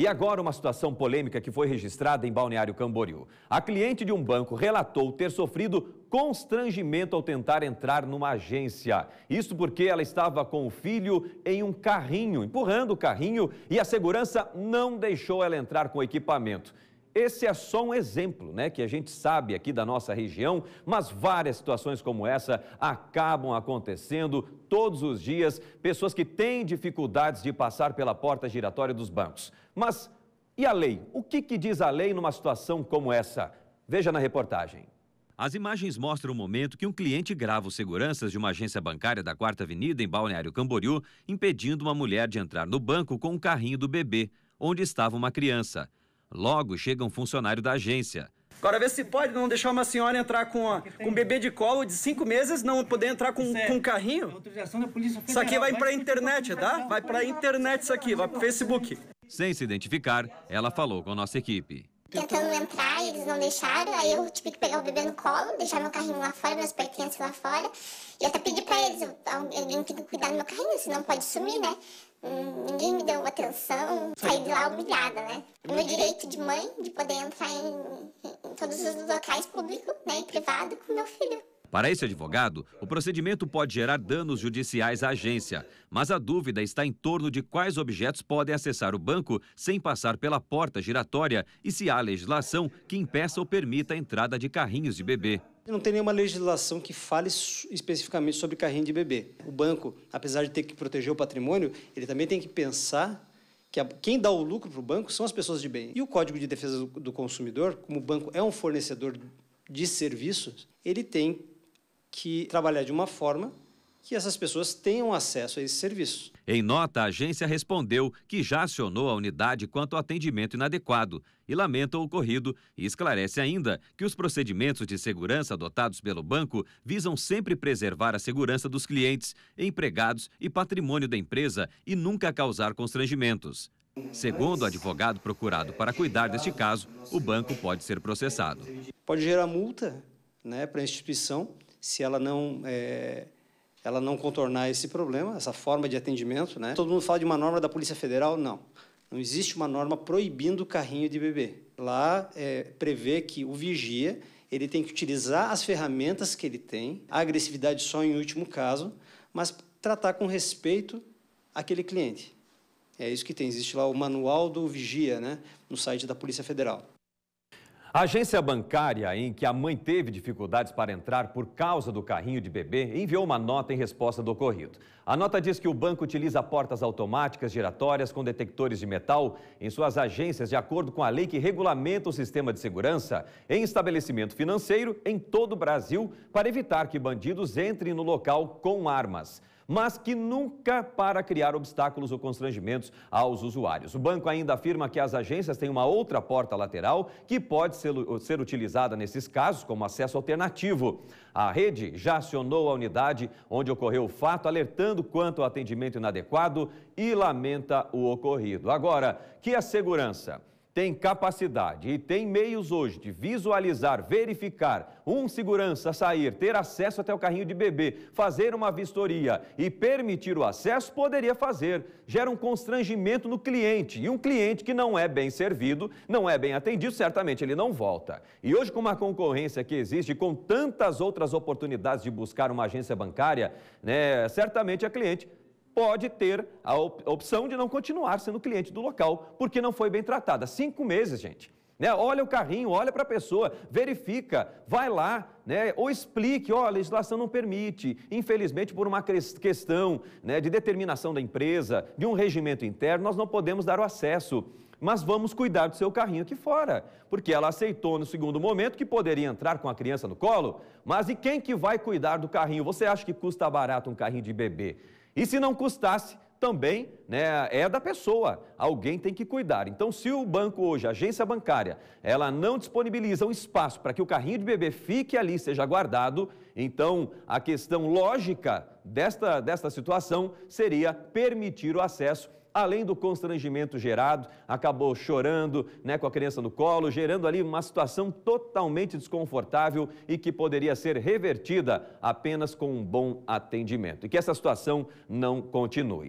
E agora uma situação polêmica que foi registrada em Balneário Camboriú. A cliente de um banco relatou ter sofrido constrangimento ao tentar entrar numa agência. Isso porque ela estava com o filho em um carrinho, empurrando o carrinho, e a segurança não deixou ela entrar com o equipamento. Esse é só um exemplo, né, que a gente sabe aqui da nossa região, mas várias situações como essa acabam acontecendo todos os dias, pessoas que têm dificuldades de passar pela porta giratória dos bancos. Mas e a lei? O que, que diz a lei numa situação como essa? Veja na reportagem. As imagens mostram o momento que um cliente grava os seguranças de uma agência bancária da Quarta Avenida, em Balneário Camboriú, impedindo uma mulher de entrar no banco com um carrinho do bebê, onde estava uma criança. Logo chega um funcionário da agência. Agora, vê se pode não deixar uma senhora entrar com, a, com um bebê de colo de cinco meses, não poder entrar com, é com um carrinho. Isso aqui vai para a internet, tá? Vai para a internet isso aqui, vai para o Facebook. Sem se identificar, ela falou com a nossa equipe. Tentando entrar e eles não deixaram, aí eu tive que pegar o bebê no colo, deixar meu carrinho lá fora, meus pertences lá fora. E até pedi para eles, alguém tem que cuidar do meu carrinho, senão pode sumir, né? hum, ninguém me deu atenção, saí de lá humilhada, né? O meu direito de mãe de poder entrar em, em todos os locais públicos, né, e privado com meu filho. Para esse advogado, o procedimento pode gerar danos judiciais à agência, mas a dúvida está em torno de quais objetos podem acessar o banco sem passar pela porta giratória e se há legislação que impeça ou permita a entrada de carrinhos de bebê. Não tem nenhuma legislação que fale especificamente sobre carrinho de bebê. O banco, apesar de ter que proteger o patrimônio, ele também tem que pensar que a, quem dá o lucro para o banco são as pessoas de bem. E o Código de Defesa do, do Consumidor, como o banco é um fornecedor de serviços, ele tem que trabalhar de uma forma que essas pessoas tenham acesso a esse serviço. Em nota, a agência respondeu que já acionou a unidade quanto ao atendimento inadequado e lamenta o ocorrido e esclarece ainda que os procedimentos de segurança adotados pelo banco visam sempre preservar a segurança dos clientes, empregados e patrimônio da empresa e nunca causar constrangimentos. Segundo o advogado procurado para cuidar deste caso, o banco pode ser processado. Pode gerar multa né, para a instituição se ela não é, ela não contornar esse problema, essa forma de atendimento, né? Todo mundo fala de uma norma da Polícia Federal, não. Não existe uma norma proibindo o carrinho de bebê. Lá é, prevê que o vigia ele tem que utilizar as ferramentas que ele tem, a agressividade só em último caso, mas tratar com respeito aquele cliente. É isso que tem, existe lá o manual do vigia, né, no site da Polícia Federal. A agência bancária em que a mãe teve dificuldades para entrar por causa do carrinho de bebê enviou uma nota em resposta do ocorrido. A nota diz que o banco utiliza portas automáticas giratórias com detectores de metal em suas agências de acordo com a lei que regulamenta o sistema de segurança em estabelecimento financeiro em todo o Brasil para evitar que bandidos entrem no local com armas mas que nunca para criar obstáculos ou constrangimentos aos usuários. O banco ainda afirma que as agências têm uma outra porta lateral que pode ser, eh, ser utilizada nesses casos como acesso alternativo. A rede já acionou a unidade onde ocorreu o fato, alertando quanto ao atendimento inadequado e lamenta o ocorrido. Agora, que a segurança tem capacidade e tem meios hoje de visualizar, verificar, um segurança sair, ter acesso até o carrinho de bebê, fazer uma vistoria e permitir o acesso, poderia fazer. Gera um constrangimento no cliente e um cliente que não é bem servido, não é bem atendido, certamente ele não volta. E hoje, com uma concorrência que existe, com tantas outras oportunidades de buscar uma agência bancária, né, certamente a cliente pode ter a opção de não continuar sendo cliente do local porque não foi bem tratada. Cinco meses, gente. Né? Olha o carrinho, olha para a pessoa, verifica, vai lá, né? ou explique, ó, a legislação não permite, infelizmente por uma questão né, de determinação da empresa, de um regimento interno, nós não podemos dar o acesso, mas vamos cuidar do seu carrinho aqui fora, porque ela aceitou no segundo momento que poderia entrar com a criança no colo, mas e quem que vai cuidar do carrinho? Você acha que custa barato um carrinho de bebê? E se não custasse, também né, é da pessoa. Alguém tem que cuidar. Então, se o banco hoje, a agência bancária, ela não disponibiliza um espaço para que o carrinho de bebê fique ali, seja guardado, então a questão lógica desta, desta situação seria permitir o acesso além do constrangimento gerado, acabou chorando, né, com a criança no colo, gerando ali uma situação totalmente desconfortável e que poderia ser revertida apenas com um bom atendimento. E que essa situação não continue.